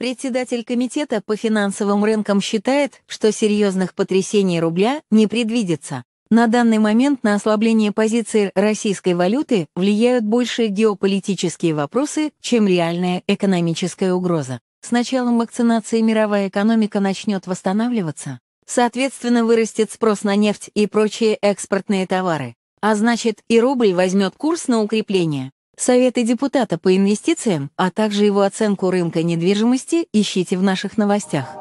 Председатель комитета по финансовым рынкам считает, что серьезных потрясений рубля не предвидится. На данный момент на ослабление позиции российской валюты влияют больше геополитические вопросы, чем реальная экономическая угроза. С началом вакцинации мировая экономика начнет восстанавливаться. Соответственно, вырастет спрос на нефть и прочие экспортные товары. А значит, и рубль возьмет курс на укрепление. Советы депутата по инвестициям, а также его оценку рынка недвижимости ищите в наших новостях.